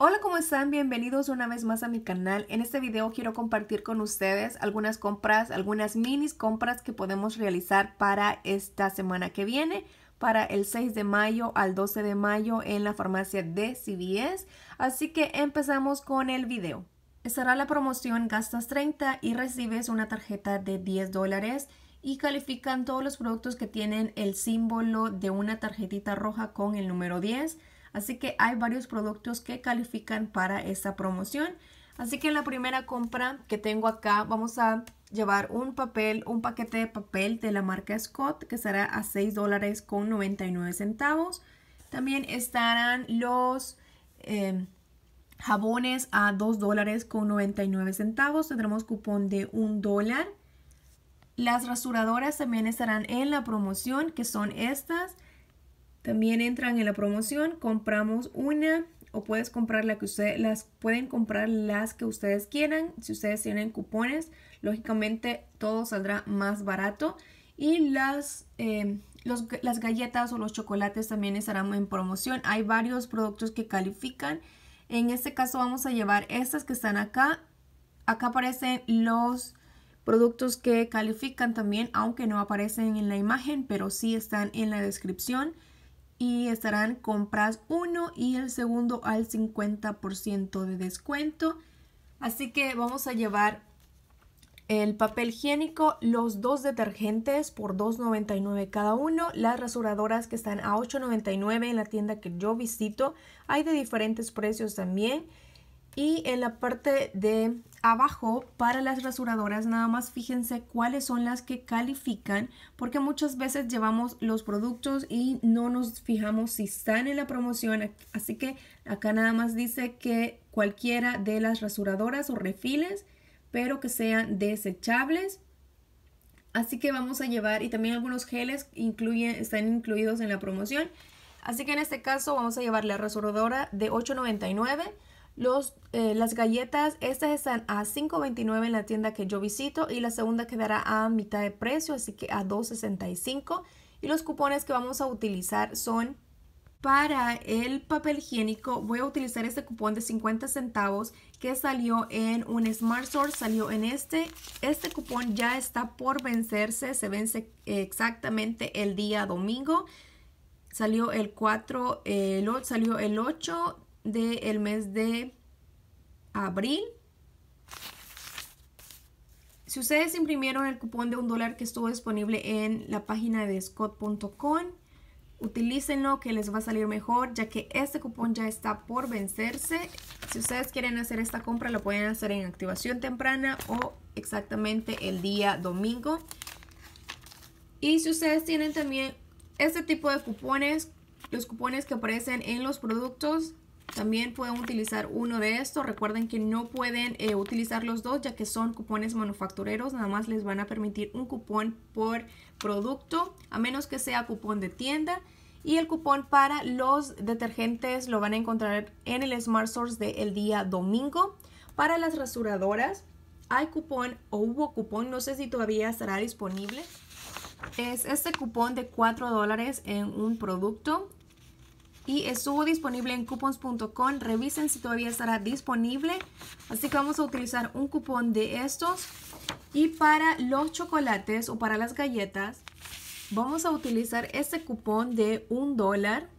Hola, ¿cómo están? Bienvenidos una vez más a mi canal. En este video quiero compartir con ustedes algunas compras, algunas minis compras que podemos realizar para esta semana que viene, para el 6 de mayo al 12 de mayo en la farmacia de CBS. Así que empezamos con el video. Estará la promoción gastas 30 y recibes una tarjeta de 10 dólares y califican todos los productos que tienen el símbolo de una tarjetita roja con el número 10 Así que hay varios productos que califican para esta promoción. Así que en la primera compra que tengo acá vamos a llevar un papel, un paquete de papel de la marca Scott que será a $6.99. con centavos. También estarán los eh, jabones a $2.99. dólares con centavos. Tendremos cupón de 1 dólar. Las rasuradoras también estarán en la promoción que son estas. También entran en la promoción, compramos una o puedes comprar la que ustedes las pueden comprar las que ustedes quieran. Si ustedes tienen cupones, lógicamente todo saldrá más barato y las eh, las galletas o los chocolates también estarán en promoción. Hay varios productos que califican. En este caso vamos a llevar estas que están acá. Acá aparecen los productos que califican también, aunque no aparecen en la imagen, pero sí están en la descripción y estarán compras uno y el segundo al 50% de descuento. Así que vamos a llevar el papel higiénico, los dos detergentes por $2.99 cada uno, las rasuradoras que están a $8.99 en la tienda que yo visito, hay de diferentes precios también. Y en la parte de abajo para las rasuradoras nada más fíjense cuáles son las que califican porque muchas veces llevamos los productos y no nos fijamos si están en la promoción así que acá nada más dice que cualquiera de las rasuradoras o refiles pero que sean desechables así que vamos a llevar y también algunos geles incluyen, están incluidos en la promoción así que en este caso vamos a llevar la rasuradora de $8.99 eh, las galletas, estas están a $5.29 en la tienda que yo visito y la segunda quedará a mitad de precio, así que a $2.65. Y los cupones que vamos a utilizar son para el papel higiénico voy a utilizar este cupón de 50 centavos que salió en un Smart store salió en este. Este cupón ya está por vencerse, se vence eh, exactamente el día domingo. Salió el 4, salió el 8 de el mes de abril. Si ustedes imprimieron el cupón de un dólar que estuvo disponible en la página de scott.com, utilícenlo que les va a salir mejor ya que este cupón ya está por vencerse. Si ustedes quieren hacer esta compra lo pueden hacer en activación temprana o exactamente el día domingo. Y si ustedes tienen también este tipo de cupones, los cupones que aparecen en los productos, también pueden utilizar uno de estos. Recuerden que no pueden eh, utilizar los dos ya que son cupones manufactureros. Nada más les van a permitir un cupón por producto, a menos que sea cupón de tienda. Y el cupón para los detergentes lo van a encontrar en el Smart Source del día domingo. Para las rasuradoras hay cupón o hubo cupón, no sé si todavía estará disponible. Es este cupón de 4 dólares en un producto y estuvo disponible en coupons.com. Revisen si todavía estará disponible. Así que vamos a utilizar un cupón de estos. Y para los chocolates o para las galletas, vamos a utilizar este cupón de un dólar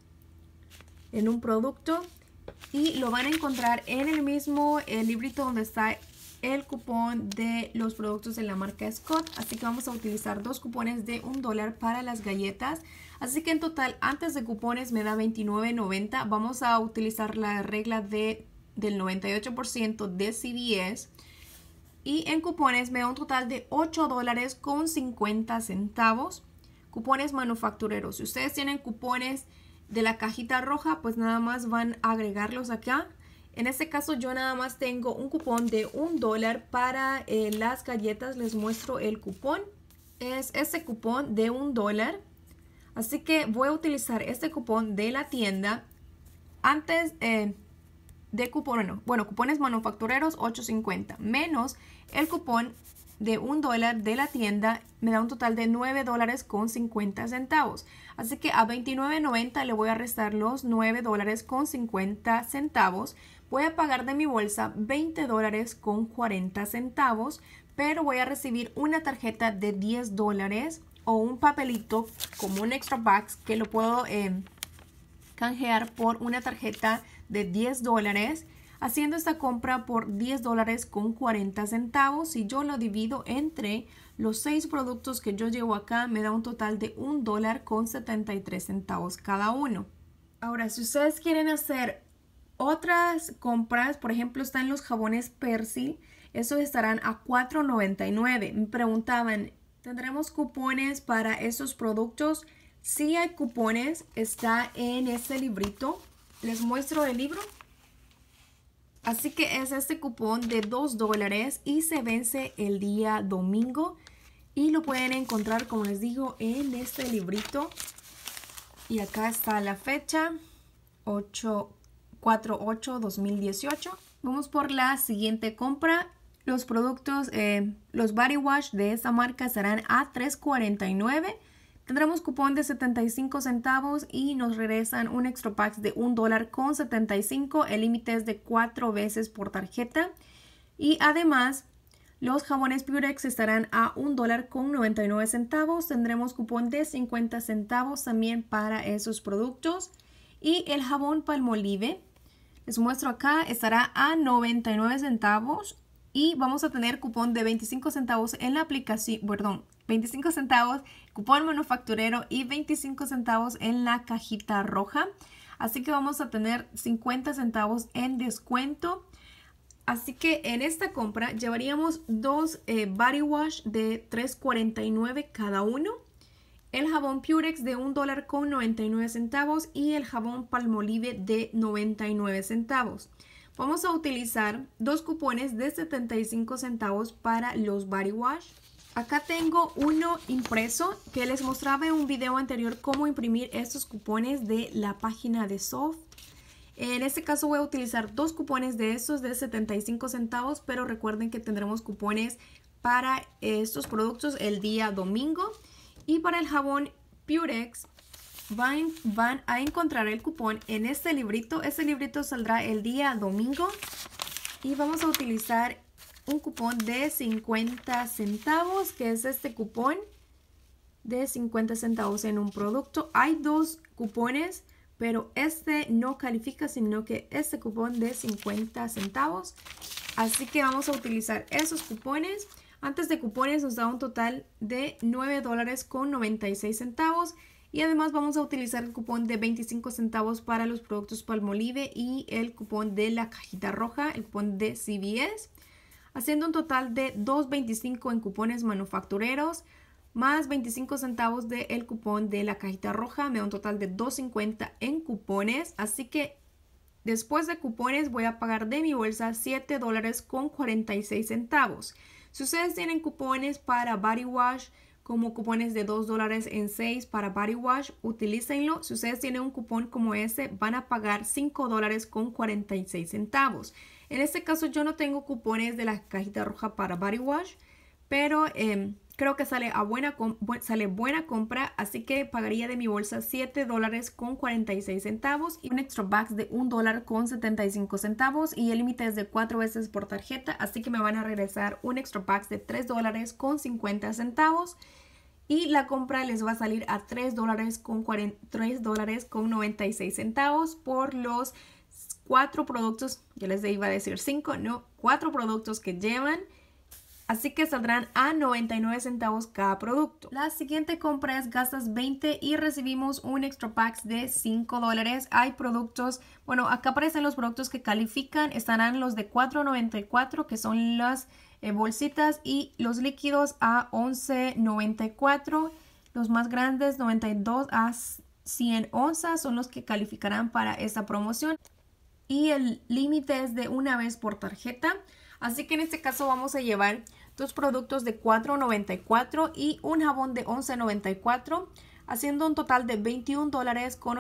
en un producto. Y lo van a encontrar en el mismo librito donde está el cupón de los productos de la marca Scott. Así que vamos a utilizar dos cupones de un dólar para las galletas. Así que en total, antes de cupones me da 29.90. Vamos a utilizar la regla de, del 98% de CVS. Y en cupones me da un total de $8.50. dólares con centavos. Cupones manufactureros. Si ustedes tienen cupones de la cajita roja, pues nada más van a agregarlos acá. En este caso yo nada más tengo un cupón de un dólar para eh, las galletas. Les muestro el cupón. Es este cupón de un dólar. Así que voy a utilizar este cupón de la tienda antes eh, de cupón, bueno, cupones manufactureros 8.50 menos el cupón de un dólar de la tienda me da un total de 9 dólares con 50 centavos. Así que a 29.90 le voy a restar los 9 dólares con 50 centavos. Voy a pagar de mi bolsa 20 dólares con 40 centavos, pero voy a recibir una tarjeta de 10 dólares o un papelito como un extra box que lo puedo eh, canjear por una tarjeta de 10 dólares haciendo esta compra por 10 dólares con 40 centavos. y yo lo divido entre los seis productos que yo llevo acá, me da un total de un dólar con 73 centavos cada uno. Ahora, si ustedes quieren hacer otras compras, por ejemplo, están los jabones Persil, esos estarán a $4.99. Me preguntaban, Tendremos cupones para estos productos. Si hay cupones, está en este librito. Les muestro el libro. Así que es este cupón de 2 dólares y se vence el día domingo. Y lo pueden encontrar, como les digo, en este librito. Y acá está la fecha, 848-2018. Vamos por la siguiente compra los productos, eh, los body wash de esa marca estarán a $3.49. Tendremos cupón de 75 centavos y nos regresan un extra pack de $1.75. dólar con El límite es de 4 veces por tarjeta. Y además, los jabones Purex estarán a $1.99. dólar con centavos. Tendremos cupón de 50 centavos también para esos productos. Y el jabón Palmolive, les muestro acá, estará a 99 centavos y vamos a tener cupón de 25 centavos en la aplicación, perdón, 25 centavos cupón manufacturero y 25 centavos en la cajita roja. Así que vamos a tener 50 centavos en descuento. Así que en esta compra llevaríamos dos eh, body wash de 3.49 cada uno, el jabón Purex de $1.99 centavos y el jabón Palmolive de 99 centavos. Vamos a utilizar dos cupones de 75 centavos para los body wash. Acá tengo uno impreso que les mostraba en un video anterior cómo imprimir estos cupones de la página de Soft. En este caso voy a utilizar dos cupones de estos de 75 centavos, pero recuerden que tendremos cupones para estos productos el día domingo. Y para el jabón Purex van, van a encontrar el cupón en este librito. Este librito saldrá el día domingo y vamos a utilizar un cupón de 50 centavos, que es este cupón de 50 centavos en un producto. Hay dos cupones, pero este no califica, sino que este cupón de 50 centavos. Así que vamos a utilizar esos cupones. Antes de cupones nos da un total de 9 dólares con 96 centavos y además vamos a utilizar el cupón de 25 centavos para los productos Palmolive y el cupón de la cajita roja, el cupón de CVS, haciendo un total de 2.25 en cupones manufactureros más 25 centavos del el cupón de la cajita roja, me da un total de 2.50 en cupones, así que después de cupones voy a pagar de mi bolsa 7 dólares con 46 centavos. Si ustedes tienen cupones para Body Wash, como cupones de 2 dólares en 6 para Body Wash, utilícenlo. Si ustedes tienen un cupón como ese, van a pagar 5 dólares con 46 centavos. En este caso yo no tengo cupones de la cajita roja para Body Wash, pero em, creo que sale, a buena, sale buena compra, así que pagaría de mi bolsa 7 dólares con 46 centavos y un extra box de 1 dólar con 75 centavos y el límite es de 4 veces por tarjeta, así que me van a regresar un extra box de 3 dólares con 50 centavos y la compra les va a salir a 3 dólares con, con 96 centavos por los cuatro productos, yo les iba a decir cinco, no, cuatro productos que llevan. Así que saldrán a 99 centavos cada producto. La siguiente compra es gastas 20 y recibimos un extra packs de 5 dólares. Hay productos, bueno, acá aparecen los productos que califican. Estarán los de 4.94 que son las eh, bolsitas y los líquidos a 11.94. Los más grandes 92 a 100 onzas son los que calificarán para esta promoción. Y el límite es de una vez por tarjeta. Así que en este caso vamos a llevar dos productos de 4.94 y un jabón de 11.94 haciendo un total de $21.82 dólares con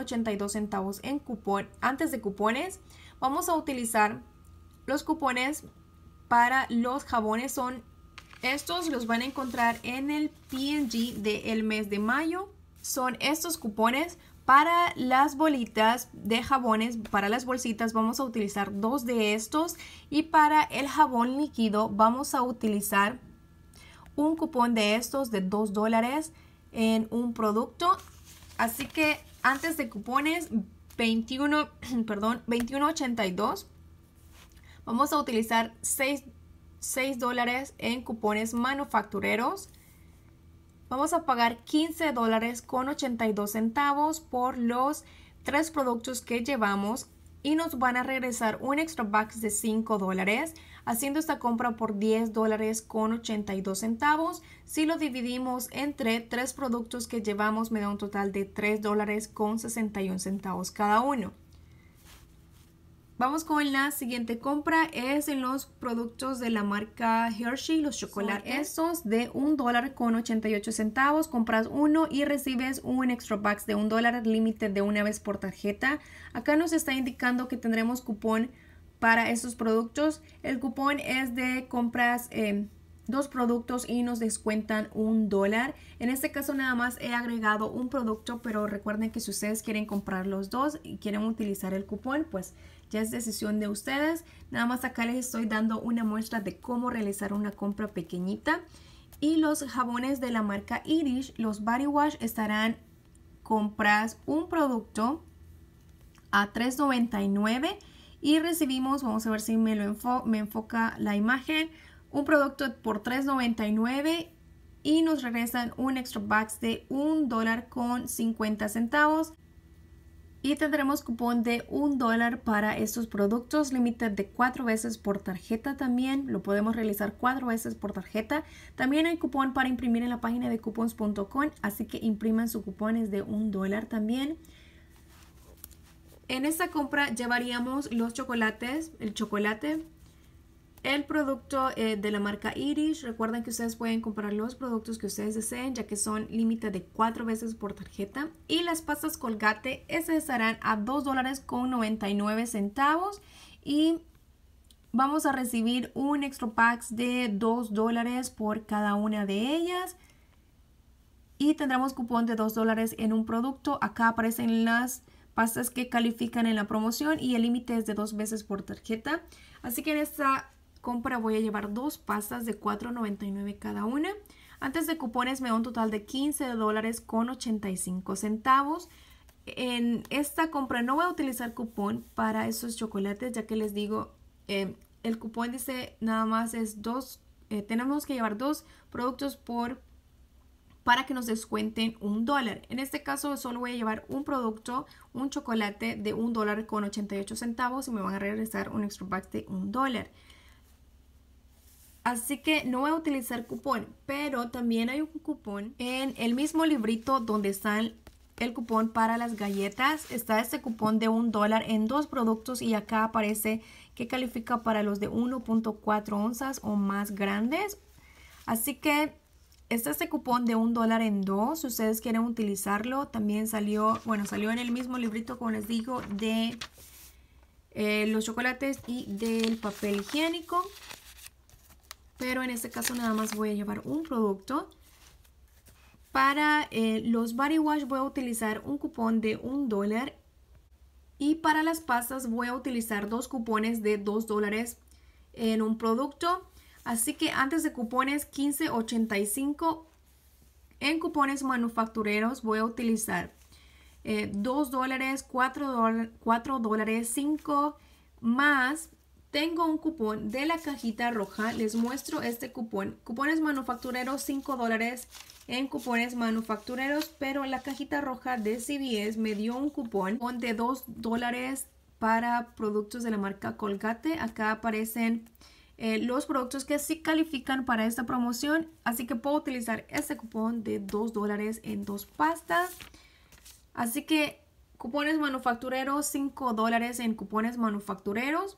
centavos en cupón antes de cupones vamos a utilizar los cupones para los jabones son estos los van a encontrar en el PNG del mes de mayo. Son estos cupones para las bolitas de jabones, para las bolsitas vamos a utilizar dos de estos y para el jabón líquido vamos a utilizar un cupón de estos de 2 dólares en un producto. Así que antes de cupones 21, perdón, 21.82 Vamos a utilizar 6, dólares en cupones manufactureros. Vamos a pagar 15 dólares con 82 centavos por los tres productos que llevamos y nos van a regresar un extra box de 5 dólares haciendo esta compra por 10 dólares con 82 centavos si lo dividimos entre tres productos que llevamos me da un total de 3 dólares con 61 centavos cada uno Vamos con la siguiente compra, es en los productos de la marca Hershey, los chocolates. estos de un dólar con 88 centavos, compras uno y recibes un extra box de un dólar límite de una vez por tarjeta. Acá nos está indicando que tendremos cupón para estos productos. El cupón es de compras... Eh, dos productos y nos descuentan un dólar. En este caso nada más he agregado un producto, pero recuerden que si ustedes quieren comprar los dos y quieren utilizar el cupón, pues ya es decisión de ustedes. Nada más acá les estoy dando una muestra de cómo realizar una compra pequeñita. Y los jabones de la marca Irish, los Body Wash estarán compras un producto a $3.99 y recibimos, vamos a ver si me lo me enfoca la imagen, un producto por $3.99 y nos regresan un extra box de un dólar con 50 centavos y tendremos cupón de 1 dólar para estos productos límite de 4 veces por tarjeta también lo podemos realizar 4 veces por tarjeta también hay cupón para imprimir en la página de cupons.com, así que impriman sus cupones de 1 dólar también en esta compra llevaríamos los chocolates el chocolate el producto eh, de la marca Irish. Recuerden que ustedes pueden comprar los productos que ustedes deseen, ya que son límite de 4 veces por tarjeta. Y las pastas Colgate, esas estarán a $2.99. dólares con 99 centavos. Y vamos a recibir un extra packs de 2 dólares por cada una de ellas. Y tendremos cupón de 2 dólares en un producto. Acá aparecen las pastas que califican en la promoción y el límite es de dos veces por tarjeta. Así que en esta compra voy a llevar dos pastas de $4.99 cada una. Antes de cupones me da un total de 15 con 85 centavos. En esta compra no voy a utilizar cupón para esos chocolates, ya que les digo, eh, el cupón dice nada más es dos, eh, tenemos que llevar dos productos por para que nos descuenten un dólar. En este caso solo voy a llevar un producto, un chocolate de un dólar con 88 centavos y me van a regresar un extra pack de un dólar. Así que no voy a utilizar cupón, pero también hay un cupón en el mismo librito donde están el cupón para las galletas. Está este cupón de un dólar en dos productos y acá aparece que califica para los de 1.4 onzas o más grandes. Así que está este cupón de un dólar en dos. Si ustedes quieren utilizarlo, también salió, bueno, salió en el mismo librito, como les digo, de eh, los chocolates y del papel higiénico pero en este caso nada más voy a llevar un producto. Para eh, los body wash voy a utilizar un cupón de un dólar y para las pastas voy a utilizar dos cupones de dos dólares en un producto. Así que antes de cupones 15.85 en cupones manufactureros voy a utilizar eh, 2 dólares, 4 dólares, 5 más tengo un cupón de la cajita roja. Les muestro este cupón. Cupones manufactureros, 5 dólares en cupones manufactureros. Pero la cajita roja de CVS me dio un cupón de 2 dólares para productos de la marca Colgate. Acá aparecen eh, los productos que sí califican para esta promoción. Así que puedo utilizar este cupón de 2 dólares en dos pastas. Así que cupones manufactureros, 5 dólares en cupones manufactureros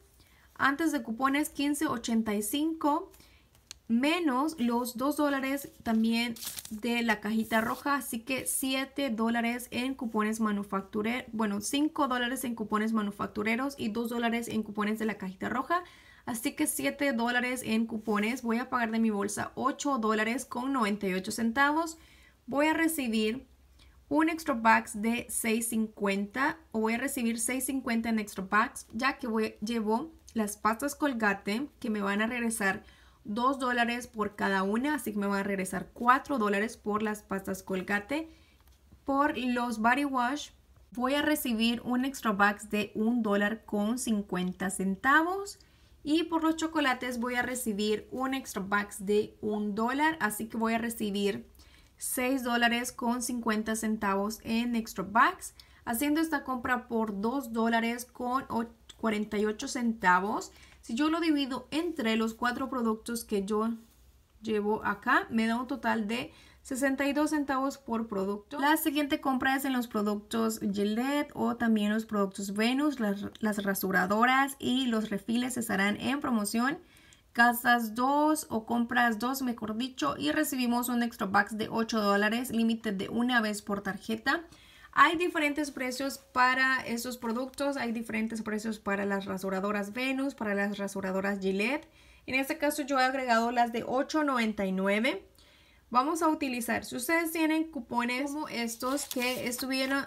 antes de cupones 15.85 menos los 2 dólares también de la cajita roja, así que 7 dólares en cupones manufactureros, bueno, 5 dólares en cupones manufactureros y 2 dólares en cupones de la cajita roja, así que 7 dólares en cupones, voy a pagar de mi bolsa 8 dólares con 98 centavos, voy a recibir un extra packs de 6.50 o voy a recibir 6.50 en extra packs ya que voy, llevo las pastas colgate que me van a regresar 2 dólares por cada una, así que me van a regresar 4 dólares por las pastas colgate. Por los body wash voy a recibir un extra box de 1 dólar con 50 centavos. Y por los chocolates voy a recibir un extra box de 1 dólar, así que voy a recibir 6 dólares con 50 centavos en extra bucks, haciendo esta compra por 2 dólares con 48 centavos. Si yo lo divido entre los cuatro productos que yo llevo acá, me da un total de 62 centavos por producto. La siguiente compra es en los productos Gillette o también los productos Venus. Las, rasuradoras y los refiles estarán en promoción. Casas 2 o compras 2, mejor dicho, y recibimos un extra box de 8 dólares, límite de una vez por tarjeta. Hay diferentes precios para estos productos, hay diferentes precios para las rasuradoras Venus, para las rasuradoras Gillette. En este caso yo he agregado las de $8.99. Vamos a utilizar, si ustedes tienen cupones como estos que estuvieron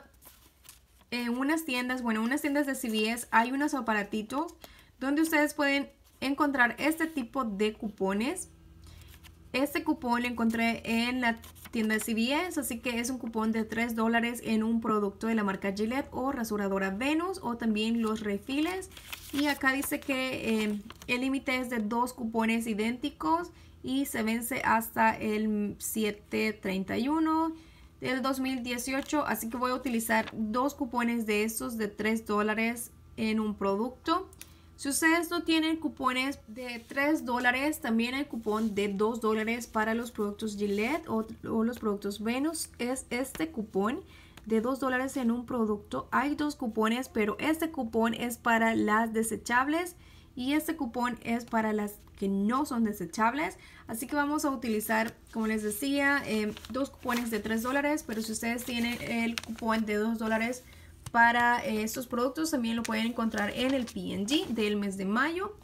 eh, en unas tiendas, bueno, unas tiendas de CVS, hay unos aparatitos donde ustedes pueden encontrar este tipo de cupones. Este cupón lo encontré en la tienda de CVS, así que es un cupón de 3 dólares en un producto de la marca Gillette o rasuradora Venus o también los refiles. Y acá dice que eh, el límite es de dos cupones idénticos y se vence hasta el 731 del 2018, así que voy a utilizar dos cupones de estos de 3 dólares en un producto. Si ustedes no tienen cupones de 3 dólares, también el cupón de 2 dólares para los productos Gillette o, los productos Venus es este cupón de 2 dólares en un producto. Hay dos cupones, pero este cupón es para las desechables y este cupón es para las que no son desechables. Así que vamos a utilizar, como les decía, eh, dos cupones de 3 dólares, pero si ustedes tienen el cupón de 2 dólares, para eh, estos productos también lo pueden encontrar en el PNG del mes de mayo.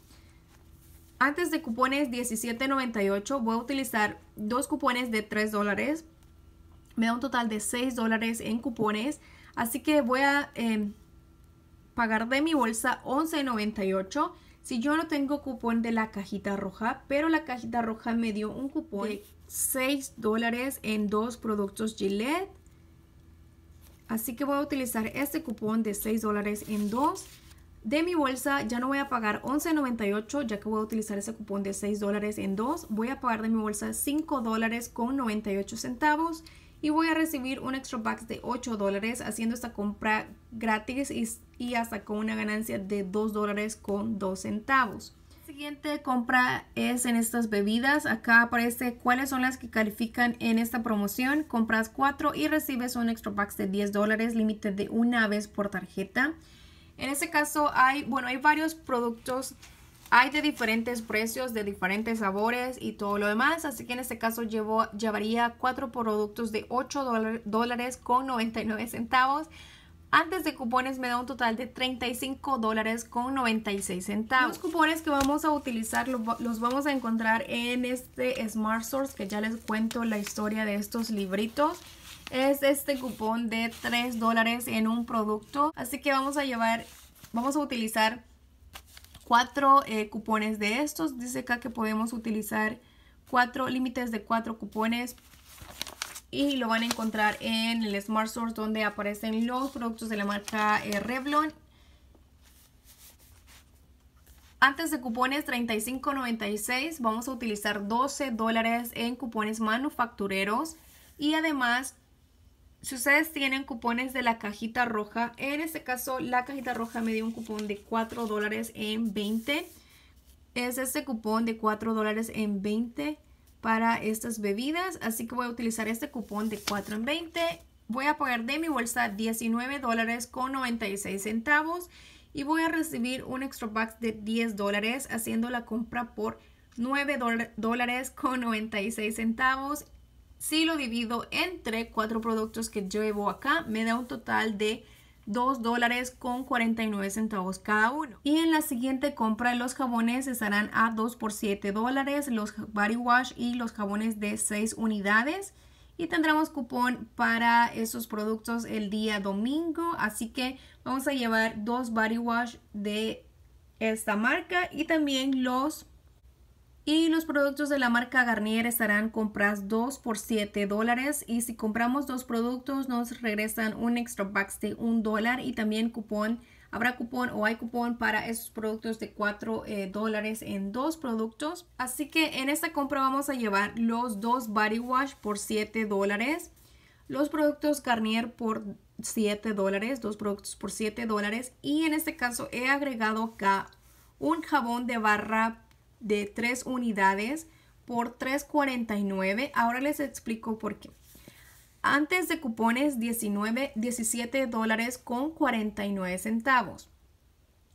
Antes de cupones $17.98 voy a utilizar dos cupones de $3 dólares. Me da un total de $6 dólares en cupones. Así que voy a em, pagar de mi bolsa $11.98 si yo no tengo cupón de la cajita roja. Pero la cajita roja me dio un cupón de $6 dólares en dos productos Gillette Así que voy a utilizar este cupón de 6 en dos de mi bolsa. Ya no voy a pagar $11.98 ya que voy a utilizar ese cupón de 6 en dos. Voy a pagar de mi bolsa 5 dólares con 98 y voy a recibir un extra box de 8 haciendo esta compra gratis y, hasta con una ganancia de 2 con centavos siguiente compra es en estas bebidas. Acá aparece cuáles son las que califican en esta promoción. Compras 4 y recibes un extra pack de 10 dólares, límite de una vez por tarjeta. En este caso hay, bueno, hay varios productos. Hay de diferentes precios, de diferentes sabores y todo lo demás. Así que en este caso llevo, llevaría cuatro productos de 8 dólares con 99 centavos antes de cupones me da un total de 35 dólares con 96 centavos. Los cupones que vamos a utilizar los, vamos a encontrar en este Smart Source que ya les cuento la historia de estos libritos es este cupón de 3 dólares en un producto. Así que vamos a llevar, vamos a utilizar cuatro eh, cupones de estos. Dice acá que podemos utilizar cuatro límites de cuatro cupones y lo van a encontrar en el Smart Source donde aparecen los productos de la marca eh, Revlon. Antes de cupones 35.96 vamos a utilizar 12 dólares en cupones manufactureros y además si ustedes tienen cupones de la cajita roja, en este caso la cajita roja me dio un cupón de 4 en 20. Es este cupón de 4 en 20 para estas bebidas. Así que voy a utilizar este cupón de 4 en 20. Voy a pagar de mi bolsa 19 dólares con 96 centavos y voy a recibir un extra pack de 10 dólares haciendo la compra por 9 dólares con 96 centavos. Si lo divido entre cuatro productos que llevo acá, me da un total de 2 dólares con 49 centavos cada uno. Y en la siguiente compra los jabones estarán a 2 por 7 dólares, los body wash y los jabones de 6 unidades. Y tendremos cupón para esos productos el día domingo. Así que vamos a llevar dos body wash de esta marca y también los y los productos de la marca Garnier estarán compras dos por 7 dólares. Y si compramos dos productos, nos regresan un extra box de 1 dólar y también cupón. Habrá cupón o hay cupón para esos productos de 4 eh, dólares en dos productos. Así que en esta compra vamos a llevar los dos body wash por 7 dólares. Los productos Garnier por 7 dólares, dos productos por 7 dólares. Y en este caso he agregado acá un jabón de barra de 3 unidades por 3.49. Ahora les explico por qué. Antes de cupones 19, 17 dólares con 49 centavos.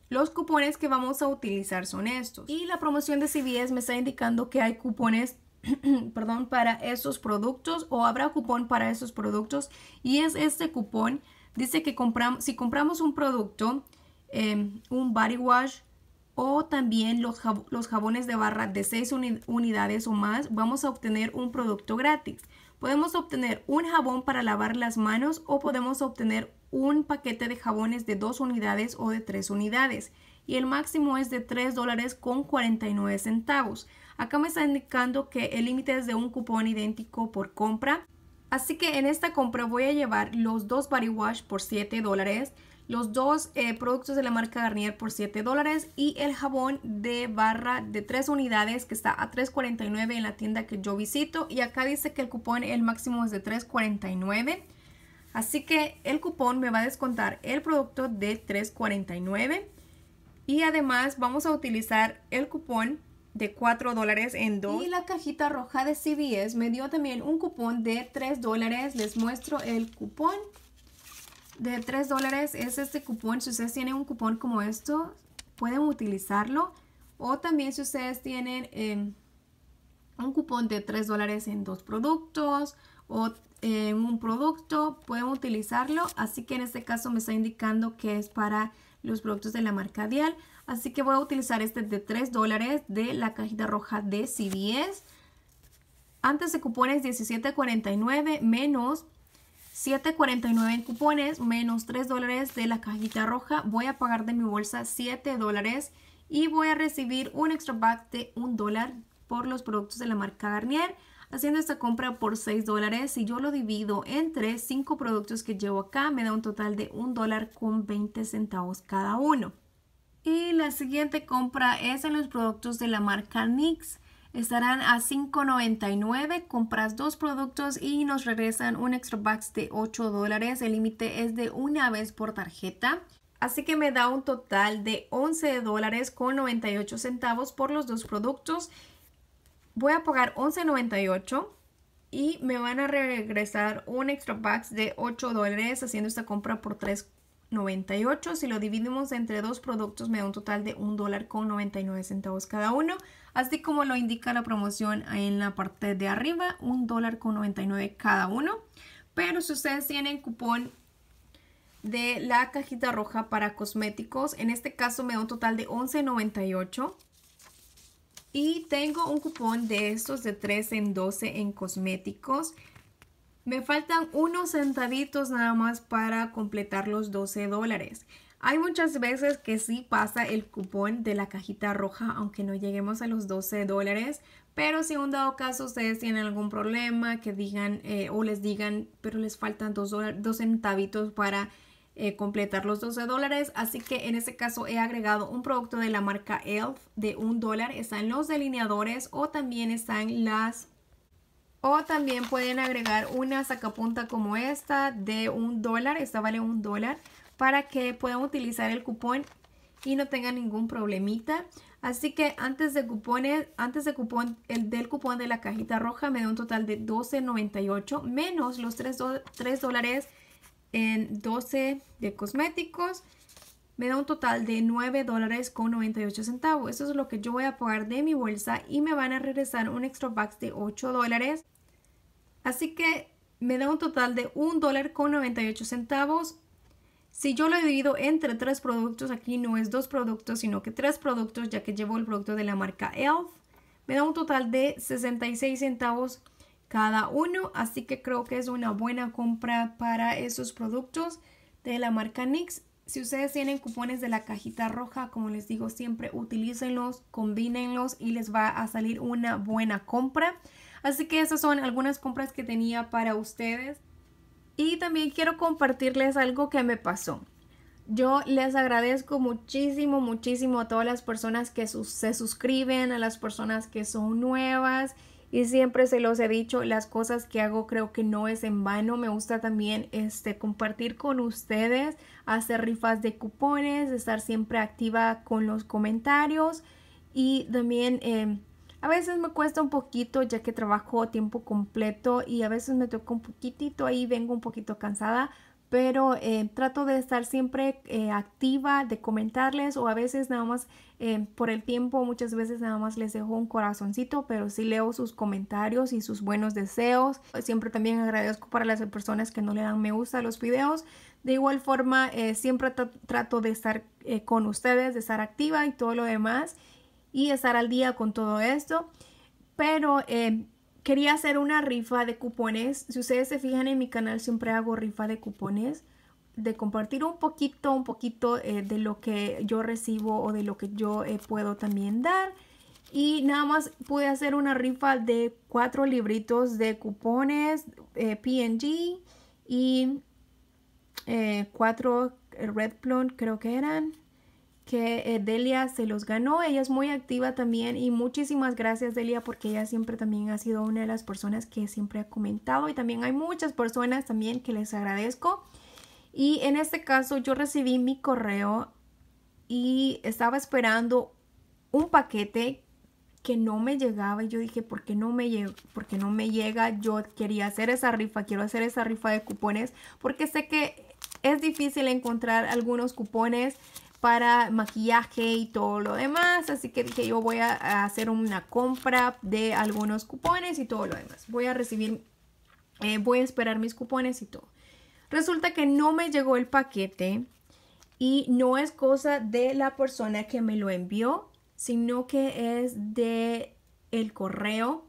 Los cupones que vamos a utilizar son estos. Y la promoción de CVS me está indicando que hay cupones perdón, para esos productos o habrá cupón para esos productos y es este cupón. Dice que compramos, si compramos un producto, em, un body wash o también los, jabones de barra de 6 unidades o más, vamos a obtener un producto gratis. Podemos obtener un jabón para lavar las manos o podemos obtener un paquete de jabones de 2 unidades o de 3 unidades. Y el máximo es de 3 dólares con 49 centavos. Acá me está indicando que el límite es de un cupón idéntico por compra. Así que en esta compra voy a llevar los dos body wash por 7 dólares los dos eh, productos de la marca Garnier por 7 dólares y el jabón de barra de 3 unidades que está a 3.49 en la tienda que yo visito. Y acá dice que el cupón el máximo es de 3.49. Así que el cupón me va a descontar el producto de 3.49. Y además vamos a utilizar el cupón de 4 dólares en dos. Y la cajita roja de CVS me dio también un cupón de 3 dólares. Les muestro el cupón de 3 dólares es este cupón. Si ustedes tienen un cupón como esto, pueden utilizarlo. O también si ustedes tienen em, un cupón de 3 dólares en dos productos o en un producto, pueden utilizarlo. Así que en este caso me está indicando que es para los productos de la marca Dial. Así que voy a utilizar este de 3 dólares de la cajita roja de C10 Antes de cupones 17.49 menos 7.49 en cupones, menos 3 dólares de la cajita roja. Voy a pagar de mi bolsa 7 dólares y voy a recibir un extra pack de 1 dólar por los productos de la marca Garnier. Haciendo esta compra por 6 dólares, si yo lo divido entre 5 productos que llevo acá, me da un total de 1 dólar con 20 centavos cada uno. Y la siguiente compra es en los productos de la marca NYX. Estarán a $5.99, compras dos productos y nos regresan un extra box de 8 dólares. El límite es de una vez por tarjeta. Así que me da un total de 11 dólares con 98 centavos por los dos productos. Voy a pagar 11.98 y me van a regresar un extra box de 8 dólares haciendo esta compra por 3 98. Si lo dividimos entre dos productos me da un total de un dólar con 99 centavos cada uno. Así como lo indica la promoción en la parte de arriba, un dólar con 99 cada uno. Pero si ustedes tienen cupón de la cajita roja para cosméticos, en este caso me da un total de 11.98. Y tengo un cupón de estos de 3 en 12 en cosméticos me faltan unos centavitos nada más para completar los 12 dólares. Hay muchas veces que sí pasa el cupón de la cajita roja, aunque no lleguemos a los 12 dólares. Pero si en un dado caso ustedes tienen algún problema, que digan eh, o les digan, pero les faltan dos centavitos para eh, completar los 12 dólares. Así que en este caso he agregado un producto de la marca ELF de un dólar. Están los delineadores o también están las o también pueden agregar una sacapunta como esta de un dólar, esta vale un dólar, para que puedan utilizar el cupón y no tengan ningún problemita. Así que antes de cupones, antes de cupón, el del cupón de la cajita roja me da un total de $12.98 menos los 3, dólares en 12 de cosméticos. Me da un total de 9 dólares con 98 centavos. Eso es lo que yo voy a pagar de mi bolsa y me van a regresar un extra box de 8 dólares. Así que me da un total de un dólar con 98 centavos. Si yo lo divido entre tres productos, aquí no es dos productos, sino que tres productos, ya que llevo el producto de la marca ELF, me da un total de 66 centavos cada uno, así que creo que es una buena compra para esos productos de la marca NYX. Si ustedes tienen cupones de la cajita roja, como les digo siempre, utilícenlos, combínenlos y les va a salir una buena compra. Así que esas son algunas compras que tenía para ustedes. Y también quiero compartirles algo que me pasó. Yo les agradezco muchísimo, muchísimo a todas las personas que se suscriben, a las personas que son nuevas y siempre se los he dicho, las cosas que hago creo que no es en vano. Me gusta también este, compartir con ustedes, hacer rifas de cupones, estar siempre activa con los comentarios y también em, a veces me cuesta un poquito ya que trabajo tiempo completo y a veces me toca un poquitito ahí, vengo un poquito cansada, pero eh, trato de estar siempre eh, activa, de comentarles o a veces nada más eh, por el tiempo, muchas veces nada más les dejo un corazoncito, pero sí leo sus comentarios y sus buenos deseos. Siempre también agradezco para las personas que no le dan me gusta a los videos. De igual forma, siempre trato de estar con ustedes, de estar activa y todo lo demás y estar al día con todo esto. Pero eh, quería hacer una rifa de cupones. Si ustedes se fijan en mi canal, siempre hago rifa de cupones de compartir un poquito, un poquito eh, de lo que yo recibo o de lo que yo eh, puedo también dar. Y nada más pude hacer una rifa de cuatro libritos de cupones eh, PNG y cuatro Red Plum creo que eran que eh, Delia se los ganó. Ella es muy activa también y muchísimas gracias Delia porque ella siempre también ha sido una de las personas que siempre ha comentado y también hay muchas personas también que les agradezco. Y en este caso yo recibí mi correo y estaba esperando un paquete que no me llegaba y yo dije, ¿por qué no me, llega? no me llega? Yo quería hacer esa rifa, quiero hacer esa rifa de cupones porque sé que es difícil encontrar algunos cupones para maquillaje y todo lo demás. Así que dije yo voy a hacer una compra de algunos cupones y todo lo demás. Voy a recibir, eh, voy a esperar mis cupones y todo. Resulta que no me llegó el paquete y no es cosa de la persona que me lo envió, sino que es de el correo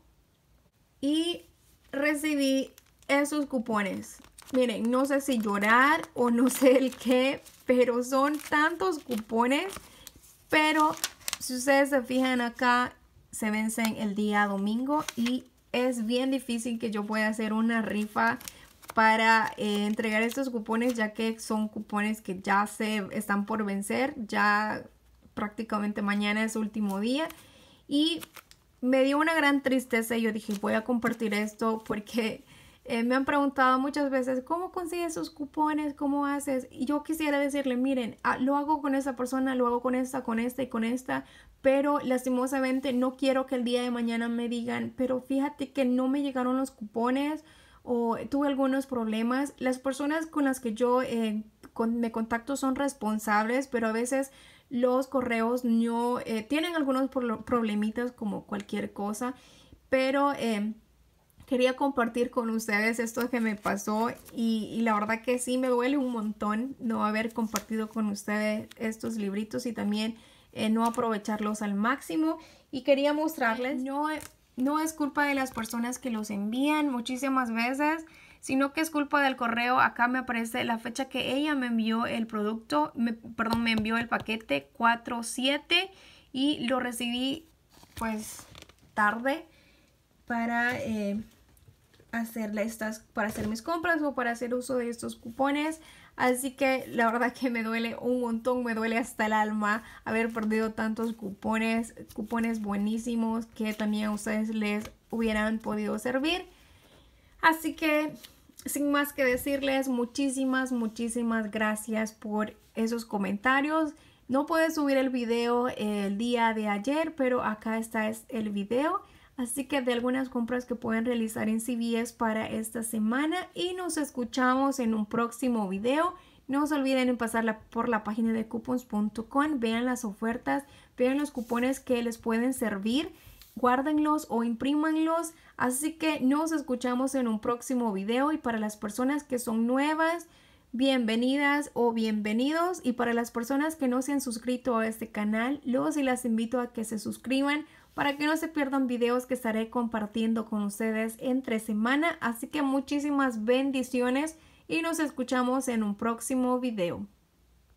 y recibí esos cupones. Miren, no sé si llorar o no sé el qué, pero son tantos cupones, pero si ustedes se fijan acá, se vencen el día domingo y es bien difícil que yo pueda hacer una rifa para eh, entregar estos cupones ya que son cupones que ya se están por vencer, ya prácticamente mañana es último día y me dio una gran tristeza y yo dije voy a compartir esto porque eh, me han preguntado muchas veces, ¿cómo consigues esos cupones? ¿Cómo haces? Y yo quisiera decirle, miren, ah, lo hago con esa persona, lo hago con esta, con esta y con esta, pero lastimosamente no quiero que el día de mañana me digan, pero fíjate que no me llegaron los cupones o tuve algunos problemas. Las personas con las que yo eh, me contacto son responsables, pero a veces los correos no eh, tienen algunos problemitas como cualquier cosa, pero... Eh, quería compartir con ustedes esto que me pasó y, la verdad que sí me duele un montón no haber compartido con ustedes estos libritos y también eh, no aprovecharlos al máximo y quería mostrarles, no, no es culpa de las personas que los envían muchísimas veces, sino que es culpa del correo. Acá me aparece la fecha que ella me envió el producto, perdón, me envió el paquete 47 y lo recibí pues tarde para eh, Hacerle estas, para hacer mis compras o para hacer uso de estos cupones. Así que la verdad que me duele un montón, me duele hasta el alma haber perdido tantos cupones, cupones buenísimos que también a ustedes les hubieran podido servir. Así que sin más que decirles, muchísimas, muchísimas gracias por esos comentarios. No pude subir el video el día de ayer, pero acá está el video. Así que de algunas compras que pueden realizar en CVS para esta semana y nos escuchamos en un próximo video. No se olviden en pasarla por la página de coupons.com, vean las ofertas, vean los cupones que les pueden servir, guárdenlos o imprímanlos. Así que nos escuchamos en un próximo video y para las personas que son nuevas, bienvenidas o bienvenidos y para las personas que no se han suscrito a este canal, los y las invito a que se suscriban para que no se pierdan videos que estaré compartiendo con ustedes entre semana. Así que muchísimas bendiciones y nos escuchamos en un próximo video.